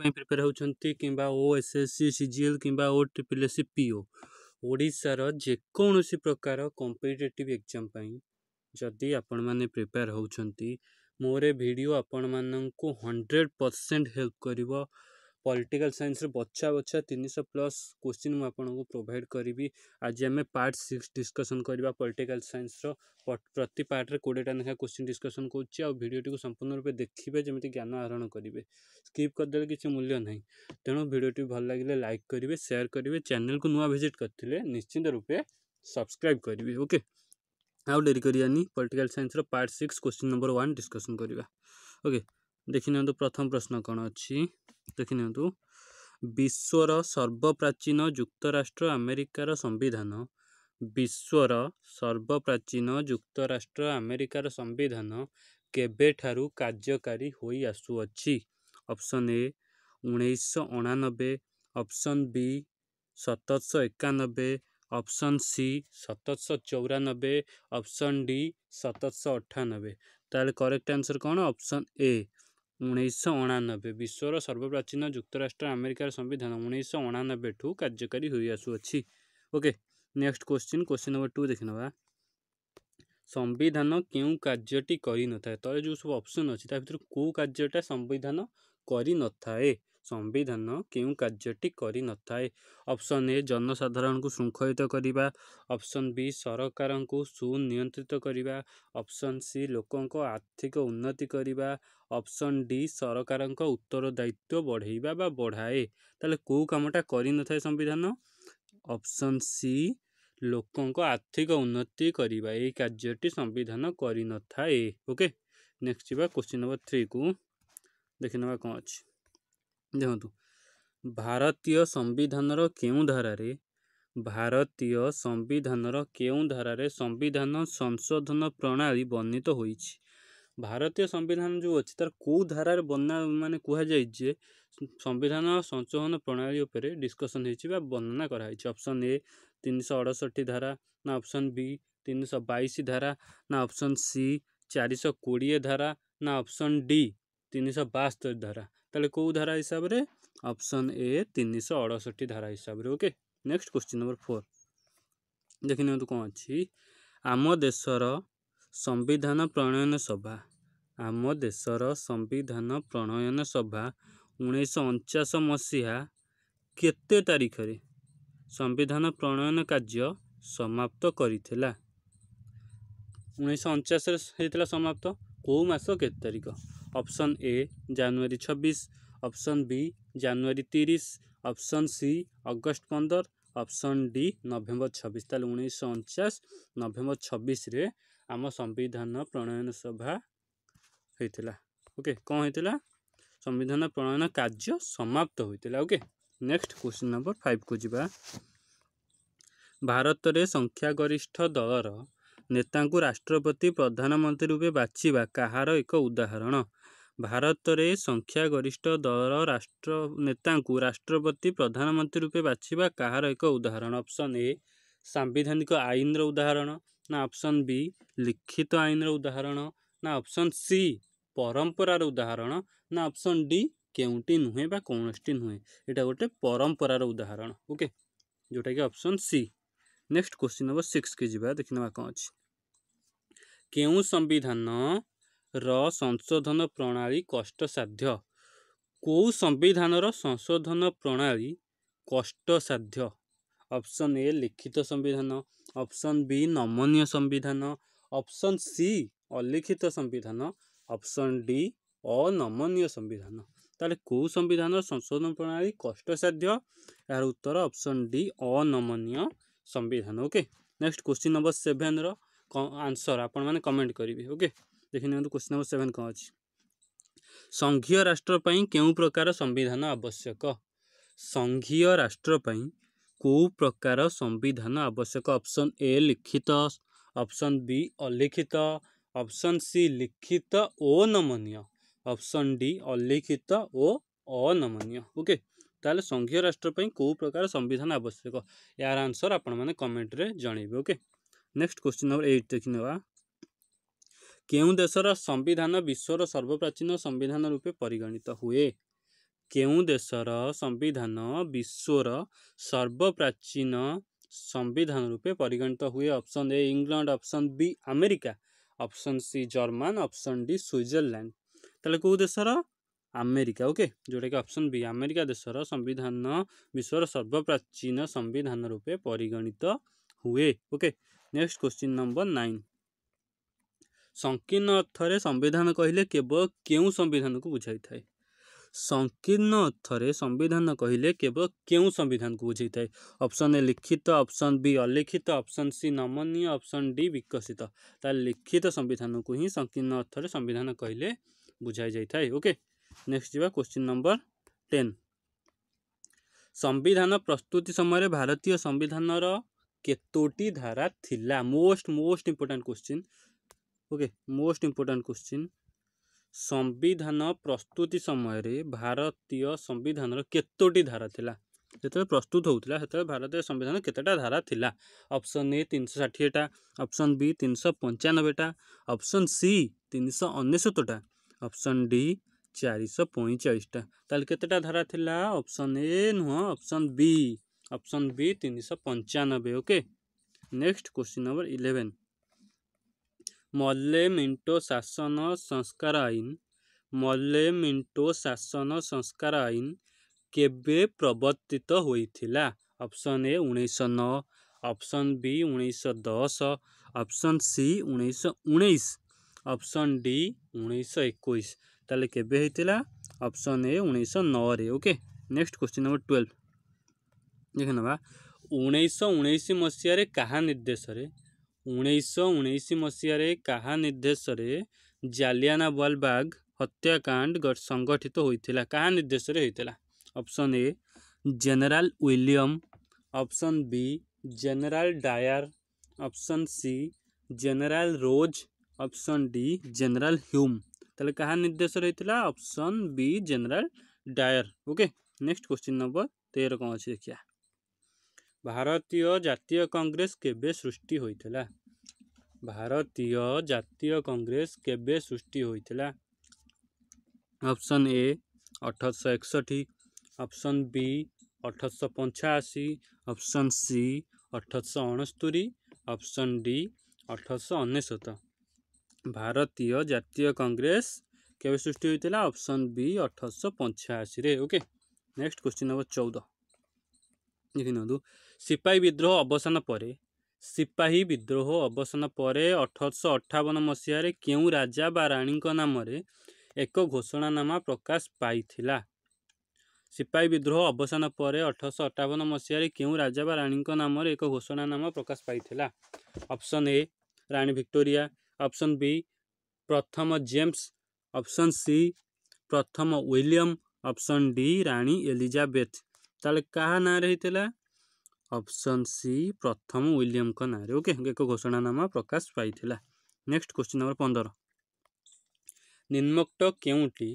ପାଇଁ ପ୍ରିପେୟାର ହେଉଛନ୍ତି କିମ୍ବା O S S C C G L କିମ୍ବା O triple S C P ଓ ଓଡ଼ିଶାର ଯେକୌଣସି ପ୍ରକାର କମ୍ପିଟେଟିଭ୍ ଏକ୍ଜାମ୍ ପାଇଁ ଯଦି ଆପଣମାନେ ପ୍ରିପେୟାର ହେଉଛନ୍ତି ମୋର ଏ ଭିଡ଼ିଓ ଆପଣମାନଙ୍କୁ ହଣ୍ଡ୍ରେଡ଼ ପରସେଣ୍ଟ ହେଲ୍ପ କରିବ पॉलिटिकल साइंस रे बच्चा बच्चा तीन सौ प्लस क्वेश्चन मुझे आपको प्रोभाइड करी आज आम पार्ट सिक्स डिस्कसन करवा पॉलिटिकल साइंस रो प्रति पार्ट रे कोड़ेटा लेखा क्वेश्चन डिस्कसन करोटी को संपूर्ण रूप देखिए जमी ज्ञान आहरण करेंगे स्कीप करदे कि मूल्य ना तेणु भिडियोट भल लगे लाइक करेंगे सेयार करेंगे चेल को नुआ भिजिट करते निश्चिंत रूपे सब्सक्राइब करेंगे ओके आउ डेरी करानी पॉलिटिकल साइंस रो part six question number one discussion करवा ओके देखी नि प्रथम प्रश्न कौन अच्छी ଦେଖି ନିଅନ୍ତୁ ବିଶ୍ୱର ସର୍ବପ୍ରାଚୀନ ଯୁକ୍ତରାଷ୍ଟ୍ର ଆମେରିକାର ସମ୍ବିଧାନ ବିଶ୍ୱର ସର୍ବପ୍ରାଚୀନ ଯୁକ୍ତରାଷ୍ଟ୍ର ଆମେରିକାର ସମ୍ବିଧାନ କେବେଠାରୁ କାର୍ଯ୍ୟକାରୀ ହୋଇ ଆସୁଅଛି ଅପସନ୍ ଏ ଉଣେଇଶହ ଅଣାନବେ ଅପସନ୍ ବି ସତରଶହ ଏକାନବେ ଅପସନ୍ ସି ସତରଶହ ଚଉରାନବେ ଅପସନ୍ ଡି ସତରଶହ ଅଠାନବେ ତାହେଲେ କରେକ୍ଟ ଆନ୍ସର୍ କ'ଣ ଅପସନ୍ ଏ ଉଣେଇଶହ ଅଣାନବେ ବିଶ୍ୱର ସର୍ବପ୍ରାଚୀନ ଯୁକ୍ତରାଷ୍ଟ୍ର ଆମେରିକାର ସମ୍ବିଧାନ ଉଣେଇଶହ ଅଣାନବେ ଅଣାନବେଠୁ କାର୍ଯ୍ୟକାରୀ ହୋଇଆସୁଅଛି okay next question question number two ଦେଖିନେବା ସମ୍ବିଧାନ କେଉଁ କାର୍ଯ୍ୟଟି କରିନଥାଏ ତଳେ ଯେଉଁ ସବୁ ଅପସନ୍ ଅଛି ତା ଭିତରୁ କେଉଁ କାର୍ଯ୍ୟଟା ସମ୍ବିଧାନ କରିନଥାଏ ସମ୍ବିଧାନ କେଉଁ କାର୍ଯ୍ୟଟି କରିନଥାଏ ଅପସନ୍ ଏ ଜନସାଧାରଣଙ୍କୁ ଶୃଙ୍ଖଳିତ କରିବା ଅପସନ୍ ବି ସରକାରଙ୍କୁ ସୁନିୟନ୍ତ୍ରିତ କରିବା ଅପସନ୍ ସି ଲୋକଙ୍କ ଆର୍ଥିକ ଉନ୍ନତି କରିବା ଅପସନ୍ ଡି ସରକାରଙ୍କ ଉତ୍ତରଦାୟିତ୍ୱ ବଢ଼େଇବା ବା ବଢ଼ାଏ ତାହେଲେ କେଉଁ କାମଟା କରିନଥାଏ ସମ୍ବିଧାନ ଅପସନ୍ ସି ଲୋକଙ୍କ ଆର୍ଥିକ ଉନ୍ନତି କରିବା ଏହି କାର୍ଯ୍ୟଟି ସମ୍ବିଧାନ କରିନଥାଏ ଓକେ ନେକ୍ସଟ୍ ଯିବା କୋଶ୍ଚିନ୍ ନମ୍ବର ଥ୍ରୀକୁ ଦେଖିନେବା କ'ଣ ଅଛି ଦେଖନ୍ତୁ ଭାରତୀୟ ସମ୍ବିଧାନର କେଉଁ ଧାରାରେ ଭାରତୀୟ ସମ୍ବିଧାନର କେଉଁ ଧାରାରେ ସମ୍ବିଧାନ ସଂଶୋଧନ ପ୍ରଣାଳୀ ବର୍ଣ୍ଣିତ ହୋଇଛି ଭାରତୀୟ ସମ୍ବିଧାନ ଯେଉଁ ଅଛି ତା'ର କେଉଁ ଧାରାରେ ବର୍ଣ୍ଣା ମାନେ କୁହାଯାଇଛି ଯେ ସମ୍ବିଧାନ ସଂଶୋଧନ ପ୍ରଣାଳୀ ଉପରେ ଡିସ୍କସନ୍ ହୋଇଛି ବା ବର୍ଣ୍ଣନା କରାହୋଇଛି ଅପସନ୍ ଏ ତିନିଶହ ଅଡ଼ଷଠି ଧାରା ନା ଅପସନ୍ ବି ତିନିଶହ ବାଇଶ ଧାରା ନା ଅପସନ୍ ସି ଚାରିଶହ କୋଡ଼ିଏ ଧାରା ନା ଅପସନ୍ ଡି ତିନିଶହ ବାସ୍ତରି ଧାରା ତାହେଲେ କେଉଁ ଧାରା ହିସାବରେ ଅପସନ୍ ଏ ତିନିଶହ ଅଡ଼ଷଠି ଧାରା ହିସାବରେ okay next question number four ଦେଖିନିଅନ୍ତୁ କ'ଣ ଅଛି ଆମ ଦେଶର ସମ୍ବିଧାନ ପ୍ରଣୟନ ସଭା ଆମ ଦେଶର ସମ୍ବିଧାନ ପ୍ରଣୟନ ସଭା ଉଣେଇଶହ ଅଣଚାଶ ମସିହା କେତେ ତାରିଖରେ ସମ୍ବିଧାନ ପ୍ରଣୟନ କାର୍ଯ୍ୟ ସମାପ୍ତ କରିଥିଲା ଉଣେଇଶହ ଅଣଚାଶରେ ହେଇଥିଲା ସମାପ୍ତ କେଉଁ ମାସ କେତେ ତାରିଖ ଅପସନ୍ ଏ ଜାନୁଆରୀ ଛବିଶ ଅପସନ୍ ବି ଜାନୁଆରୀ ତିରିଶ ଅପସନ୍ ସି ଅଗଷ୍ଟ ପନ୍ଦର ଅପସନ୍ ଡି ନଭେମ୍ବର ଛବିଶ ତାହେଲେ ଉଣେଇଶହ ଅଣଚାଶ ନଭେମ୍ବର ଛବିଶରେ ଆମ ସମ୍ବିଧାନ ପ୍ରଣୟନ ସଭା ହୋଇଥିଲା ଓକେ କ'ଣ ହୋଇଥିଲା ସମ୍ବିଧାନ ପ୍ରଣୟନ କାର୍ଯ୍ୟ ସମାପ୍ତ ହୋଇଥିଲା ଓକେ ନେକ୍ସଟ କ୍ୱେଶ୍ଚିନ୍ ନମ୍ବର ଫାଇଭକୁ ଯିବା ଭାରତରେ ସଂଖ୍ୟାଗରିଷ୍ଠ ଦଳର ନେତାଙ୍କୁ ରାଷ୍ଟ୍ରପତି ପ୍ରଧାନମନ୍ତ୍ରୀ ରୂପେ ବାଛିବା କାହାର ଏକ ଉଦାହରଣ ଭାରତରେ ସଂଖ୍ୟାଗରିଷ୍ଠ ଦଳର ରାଷ୍ଟ୍ର ନେତାଙ୍କୁ ରାଷ୍ଟ୍ରପତି ପ୍ରଧାନମନ୍ତ୍ରୀ ରୂପେ ବାଛିବା କାହାର ଏକ ଉଦାହରଣ ଅପସନ୍ ଏ ସାମ୍ବିଧାନିକ ଆଇନର ଉଦାହରଣ ନା ଅପସନ୍ ବି ଲିଖିତ ଆଇନର ଉଦାହରଣ ନା ଅପସନ୍ ସି ପରମ୍ପରାର ଉଦାହରଣ ନା ଅପସନ୍ ଡି କେଉଁଟି ନୁହେଁ ବା କୌଣସିଟି ନୁହେଁ ଏଇଟା ଗୋଟେ ପରମ୍ପରାର ଉଦାହରଣ ଓକେ ଯେଉଁଟାକି option C next question number six ଯିବା ଦେଖିନେବା କ'ଣ ଅଛି କେଉଁ ସମ୍ବିଧାନ ର ସଂଶୋଧନ ପ୍ରଣାଳୀ କଷ୍ଟସାଧ୍ୟ କେଉଁ ସମ୍ବିଧାନର ସଂଶୋଧନ ପ୍ରଣାଳୀ କଷ୍ଟସାଧ୍ୟ ଅପସନ୍ ଏ ଲିଖିତ ସମ୍ବିଧାନ ଅପସନ୍ ବି ନମନୀୟ ସମ୍ବିଧାନ ଅପସନ୍ ସି ଅଲିଖିତ ସମ୍ବିଧାନ ଅପସନ୍ ଡି ଅନମନୀୟ ସମ୍ବିଧାନ ତାହେଲେ କେଉଁ ସମ୍ବିଧାନର ସଂଶୋଧନ ପ୍ରଣାଳୀ କଷ୍ଟସାଧ୍ୟ ଏହାର ଉତ୍ତର ଅପସନ୍ ଡି ଅନମନୀୟ ସମ୍ବିଧାନ ଓକେ ନେକ୍ସଟ କୋଶ୍ଚିନ୍ ନମ୍ବର ସେଭେନ୍ର ଆନ୍ସର ଆପଣମାନେ କମେଣ୍ଟ କରିବେ ଓକେ देखे क्वेश्चन नंबर सेवेन कौन अच्छी संघीय राष्ट्रपाई के संविधान आवश्यक संघीय राष्ट्रपाई को प्रकार संविधान आवश्यक ऑप्शन ए लिखित ऑप्शन बी अलिखित ऑप्शन सी लिखित ओ नमनीय ऑप्शन डी अलिखित ओ अनमनीय ओके ताले संघीय राष्ट्रपाई कौ प्रकार संविधान आवश्यक यार आंसर आपने मैंने कमेंट रे जनइबे okay next question number eight देखने वा କେଉଁ ଦେଶର ସମ୍ବିଧାନ ବିଶ୍ୱର ସର୍ବପ୍ରାଚୀନ ସମ୍ବିଧାନ ରୂପେ ପରିଗଣିତ ହୁଏ କେଉଁ ଦେଶର ସମ୍ବିଧାନ ବିଶ୍ୱର ସର୍ବପ୍ରାଚୀନ ସମ୍ବିଧାନ ରୂପେ ପରିଗଣିତ ହୁଏ option A England option B America option C German option D Switzerland ତାହେଲେ କେଉଁ ଦେଶର ଆମେରିକା ଓକେ ଯେଉଁଟାକି ଅପସନ୍ ବି ଆମେରିକା ଦେଶର ସମ୍ବିଧାନ ବିଶ୍ୱର ସର୍ବପ୍ରାଚୀନ ସମ୍ବିଧାନ ରୂପେ ପରିଗଣିତ ହୁଏ okay next question number nine ସଂକୀର୍ଣ୍ଣ ଅର୍ଥରେ ସମ୍ବିଧାନ କହିଲେ କେବଳ କେଉଁ ସମ୍ବିଧାନକୁ ବୁଝାଇଥାଏ ସଂକୀର୍ଣ୍ଣ ଅର୍ଥରେ ସମ୍ବିଧାନ କହିଲେ କେବଳ କେଉଁ ସମ୍ବିଧାନକୁ ବୁଝାଇଥାଏ ଅପସନ୍ ଏ ଲିଖିତ ଅପସନ୍ ବି ଅଲିଖିତ ଅପସନ୍ ସି ନମନୀୟ ଅପସନ୍ ଡି ବିକଶିତ ତାହେଲେ ଲିଖିତ ସମ୍ବିଧାନକୁ ହିଁ ସଂକୀର୍ଣ୍ଣ ଅର୍ଥରେ ସମ୍ବିଧାନ କହିଲେ ବୁଝାଇ ଯାଇଥାଏ ଓକେ ନେକ୍ସଟ ଯିବା କ୍ୱେଶ୍ଚିନ୍ ନମ୍ବର ଟେନ୍ ସମ୍ବିଧାନ ପ୍ରସ୍ତୁତି ସମୟରେ ଭାରତୀୟ ସମ୍ବିଧାନର କେତୋଟି ଧାରା ଥିଲା most most important question okay most important question संविधान प्रस्तुति समय भारतीय केतोटी धारा थिला जति प्रस्तुत हौति भारतीय थिला ऑप्शन ए तिन सय षिटा अप्सन बी तिन सय पन्चानब्बेटा अप्सन सि तिन सयटा अप्सन डि चारिश पैँचालिसटा तत्तटा धारा थिला अप्सन ए नुह अप्सन बी अप्सन बी तीन सौ पंचानबे okay next question number eleven Morley Minto ଶାସନ ସଂସ୍କାର ଆଇନ ମଲେ ମିଣ୍ଟୋ ଶାସନ ସଂସ୍କାର ଆଇନ କେବେ ପ୍ରବର୍ତ୍ତିତ ହୋଇଥିଲା ଅପସନ୍ ଏ ଉଣେଇଶହ ନଅ ଅପସନ୍ ବି ଉଣେଇଶହ ଦଶ ଅପସନ୍ ସି ଉଣେଇଶହ ଉଣେଇଶ ଅପସନ୍ ଡି ଉଣେଇଶହ ଏକୋଇଶ ତାହେଲେ କେବେ ହେଇଥିଲା ଅପସନ୍ ଏ ଉଣେଇଶହ ନଅରେ okay next question number twelve ଦେଖି ନେବା ଉଣେଇଶହ ଉଣେଇଶ ମସିହାରେ କାହା ନିର୍ଦ୍ଦେଶରେ उन्नीस उन्नीस मसीह क्या निर्देश में जालियाना बलबाग हत्याकांड संगठित होता क्या निर्देश होता option A general William option B general Dyer option C general Rose option D general Hume तेल क्या निर्देश होता option B general Dyer okay next question number तेरह कौन अच्छे देखिया ଭାରତୀୟ ଜାତୀୟ କଂଗ୍ରେସ କେବେ ସୃଷ୍ଟି ହୋଇଥିଲା ଭାରତୀୟ ଜାତୀୟ କଂଗ୍ରେସ କେବେ ସୃଷ୍ଟି ହୋଇଥିଲା ଅପସନ୍ ଏ ଅଠରଶହ ଏକଷଠି ଅପସନ୍ ବି ଅଠରଶହ ପଞ୍ଚାଅଶୀ ଅପସନ୍ ସି ଅଠରଶହ ଅଣସ୍ତୋରି ଅପସନ୍ ଡି ଅଠରଶହ ଅନେଶ୍ୱତ ଭାରତୀୟ ଜାତୀୟ କଂଗ୍ରେସ କେବେ ସୃଷ୍ଟି ହୋଇଥିଲା ଅପସନ୍ ବି ଅଠରଶହ ପଞ୍ଚାଅଶୀରେ ଓକେ ନେକ୍ସଟ କ୍ୱେଶ୍ଚିନ୍ ନମ୍ବର ଚଉଦ ଦେଖିନିଅନ୍ତୁ ସିପାହୀ ବିଦ୍ରୋହ ଅବସାନ ପରେ ସିପାହୀ ବିଦ୍ରୋହ ଅବସାନ ପରେ ଅଠରଶହ ଅଠାବନ ମସିହାରେ କେଉଁ ରାଜା ବା ରାଣୀଙ୍କ ନାମରେ ଏକ ଘୋଷଣାନାମା ପ୍ରକାଶ ପାଇଥିଲା ସିପାହୀ ବିଦ୍ରୋହ ଅବସାନ ପରେ ଅଠରଶହ ଅଠାବନ ମସିହାରେ କେଉଁ ରାଜା ବା ରାଣୀଙ୍କ ନାମରେ ଏକ ଘୋଷଣାନାମା ପ୍ରକାଶ ପାଇଥିଲା ଅପସନ୍ ଏ ରାଣୀ ଭିକ୍ଟୋରିଆ ଅପସନ୍ ବି ପ୍ରଥମ ଜେମ୍ସ ଅପସନ୍ ସି ପ୍ରଥମ ୱିଲିୟମ୍ ଅପସନ୍ ଡି ରାଣୀ ଏଲିଜାବେଥ୍ ତାହେଲେ କାହା ନାଁରେ ହେଇଥିଲା ଅପସନ୍ ସି ପ୍ରଥମ ୱିଲିୟମ୍ଙ୍କ ନାଁରେ ଓକେ ଏକ ଘୋଷଣାନାମା ପ୍ରକାଶ ପାଇଥିଲା ନେକ୍ସଟ କ୍ୱେଶ୍ଚିନ୍ ନମ୍ବର ପନ୍ଦର ନିମୋକ୍ତ କେଉଁଟି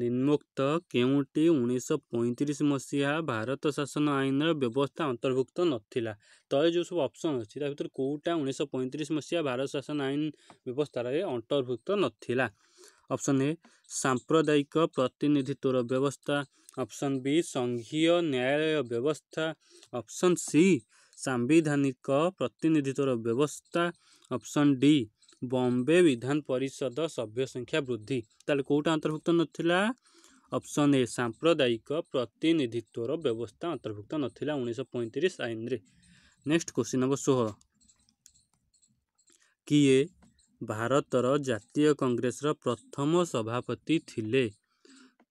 ନିମୋକ୍ତ କେଉଁଟି ଉଣେଇଶହ ପଇଁତିରିଶ ମସିହା ଭାରତ ଶାସନ ଆଇନର ବ୍ୟବସ୍ଥା ଅନ୍ତର୍ଭୁକ୍ତ ନଥିଲା ତଳେ ଯେଉଁ ସବୁ ଅପସନ୍ ଅଛି ତା ଭିତରେ କେଉଁଟା ଉଣେଇଶହ ପଇଁତିରିଶ ମସିହା ଭାରତ ଶାସନ ଆଇନ ବ୍ୟବସ୍ଥାରେ ଅନ୍ତର୍ଭୁକ୍ତ ନଥିଲା অপশন এ সাম্প্রदायिक प्रतिनिधित्व व्यवस्था ऑप्शन बी संघीय न्यायालय व्यवस्था ऑप्शन सी সাংবিধানিক प्रतिनिधित्व व्यवस्था ऑप्शन डी বোম্বে বিধান পরিষদৰ সদস্য সংখ্যা বৃদ্ধি তল কোটা আন্তৰ্ভুক্ত নথিলা অপশন এ সাম্প্রदायिक প্রতিনিধিত্বৰ व्यवस्था আন্তৰ্ভুক্ত নথিলা 1935 আইনৰে নেক্সট কোৱেশ্চন নম্বৰ 16 কি এ ଭାରତର ଜାତୀୟ କଂଗ୍ରେସର ପ୍ରଥମ ସଭାପତି ଥିଲେ।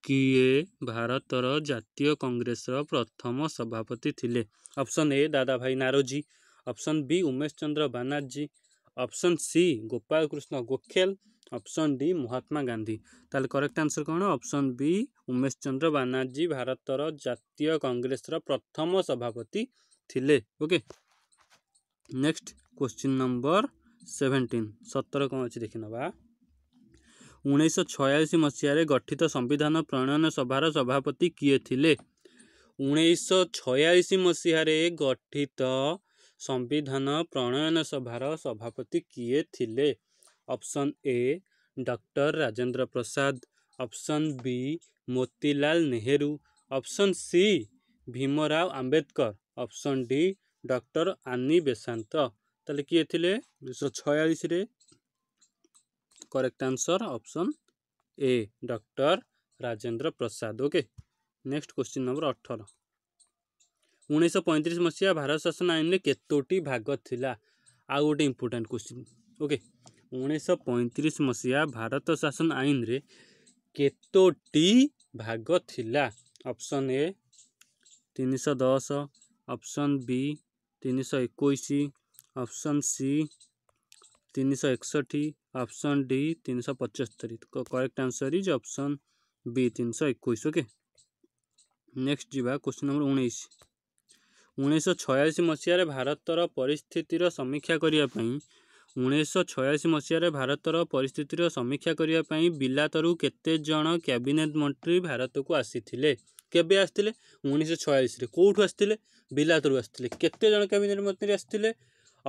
କିଏ ଭାରତର ଜାତୀୟ କଂଗ୍ରେସର ପ୍ରଥମ ସଭାପତି ଥିଲେ? Option A Dadabhai Naoroji option B Umesh Chandra Banerjee option C Gopal Krishna Gokhale option D Mahatma Gandhi ତାହେଲେ କରେକ୍ଟ ଆନ୍ସର କ'ଣ ଅପସନ୍ ବି ଉମେଶ ଚନ୍ଦ୍ର ବାନାର୍ଜୀ ଭାରତର ଜାତୀୟ କଂଗ୍ରେସର ପ୍ରଥମ ସଭାପତି ଥିଲେ। Okay next question number seventeen ସତର କ'ଣ ଅଛି ଦେଖିନେବା ଉଣେଇଶହ ଛୟାଳିଶ ମସିହାରେ ଗଠିତ ସମ୍ବିଧାନ ପ୍ରଣୟନ ସଭାର ସଭାପତି କିଏ ଥିଲେ ଉଣେଇଶହ ଛୟାଳିଶ ମସିହାରେ ଗଠିତ ସମ୍ବିଧାନ ପ୍ରଣୟନ ସଭାର ସଭାପତି କିଏ ଥିଲେ option A doctor Rajendra Prasad option B Motilal Nehru option C Bhimrao Ambedkar option D doctor Annie Besant তাহলে কিয়ে লে দুইশো ছয়ালিশে correct answer option A doctor Rajendra Prasad okay next question number अठर उन्नीस पैंतीस मसीहा भारत शासन आईन में कतोटी भाग थिला आउ गोटे इंपोर्टां क्वेश्चन ओके उन्नीस पैंतीस मसीहा भारत शासन आईन रे कतोटी भाग थिला ऑप्शन ए तीन सौ दस ऑप्शन बी तीन सौ एक ଅପସନ୍ ସି ତିନିଶହ ଏକଷଠି ଅପସନ୍ ଡି ତିନିଶହ ପଚସ୍ତରୀ correct answer is option B ତିନିଶହ ଏକୋଇଶ ଓକେ ନେକ୍ସଟ ଯିବା କୋଶ୍ଚିନ୍ ନମ୍ବର ଉଣେଇଶ ଉଣେଇଶହ ଛୟାଳିଶ ମସିହାରେ ଭାରତର ପରିସ୍ଥିତିର ସମୀକ୍ଷା କରିବା ପାଇଁ ଉଣେଇଶହ ଛୟାଳିଶ ମସିହାରେ ଭାରତର ପରିସ୍ଥିତିର ସମୀକ୍ଷା କରିବା ପାଇଁ ବିଲାତରୁ କେତେ ଜଣ କ୍ୟାବିନେଟ୍ ମନ୍ତ୍ରୀ ଭାରତକୁ ଆସିଥିଲେ କେବେ ଆସିଥିଲେ ଉଣେଇଶହ ଛୟାଳିଶରେ କେଉଁଠୁ ଆସିଥିଲେ ବିଲାତରୁ ଆସିଥିଲେ କେତେ ଜଣ କ୍ୟାବିନେଟ୍ ମନ୍ତ୍ରୀ ଆସିଥିଲେ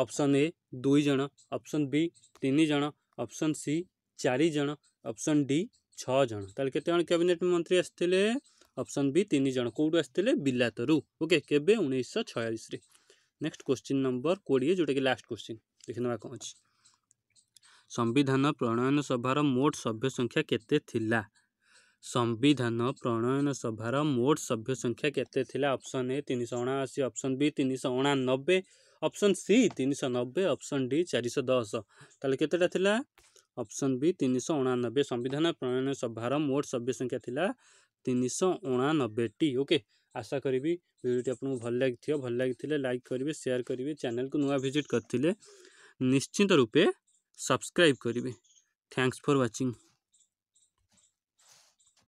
ଅପସନ୍ ଏ ଦୁଇ ଜଣ ଅପସନ୍ ବି ତିନି ଜଣ ଅପସନ୍ ସି ଚାରି ଜଣ ଅପସନ୍ ଡି ଛଅ ଜଣ ତାହେଲେ କେତେ ଜଣ କ୍ୟାବିନେଟ୍ ମନ୍ତ୍ରୀ ଆସିଥିଲେ ଅପସନ୍ ବି ତିନି ଜଣ କେଉଁଠୁ ଆସିଥିଲେ ବିଲାତରୁ ଓକେ କେବେ ଉଣେଇଶହ ଛୟାଳିଶରେ ନେକ୍ସଟ କ୍ୱେଶ୍ଚିନ୍ ନମ୍ବର କୋଡ଼ିଏ ଯେଉଁଟାକି ଲାଷ୍ଟ କ୍ୱେଶ୍ଚିନ୍ ଦେଖିନେବା କ'ଣ ଅଛି ସମ୍ବିଧାନ ପ୍ରଣୟନ ସଭାର ମୋଟ ସଭ୍ୟ ସଂଖ୍ୟା କେତେ ଥିଲା ସମ୍ବିଧାନ ପ୍ରଣୟନ ସଭାର ମୋଟ ସଭ୍ୟ ସଂଖ୍ୟା କେତେ ଥିଲା ଅପସନ୍ ଏ ତିନିଶହ ଅଣାଅଶୀ ଅପସନ୍ ବି ତିନିଶହ ଅଣାନବେ অপশন সি তিনশো নব্বই অপশন ডি চারিশো দশ তাহলে কতটা লা অপশন বি তিনশো অনানব্বে সংবিধান প্রণয়ন সভার মোট সভ্য সংখ্যা লা তিনশো অনানব্বেটি ওকে আশা করি ভিডিওটি আপনার ভাল লাগি ভাল লাগি লাইক করবে সেয়ার করবে চ্যানেল কু নূয়া ভিজিট করলে নিশ্চিত রূপে সবসক্রাইব করবে থ্যাঙ্কস ফর ওয়াচিং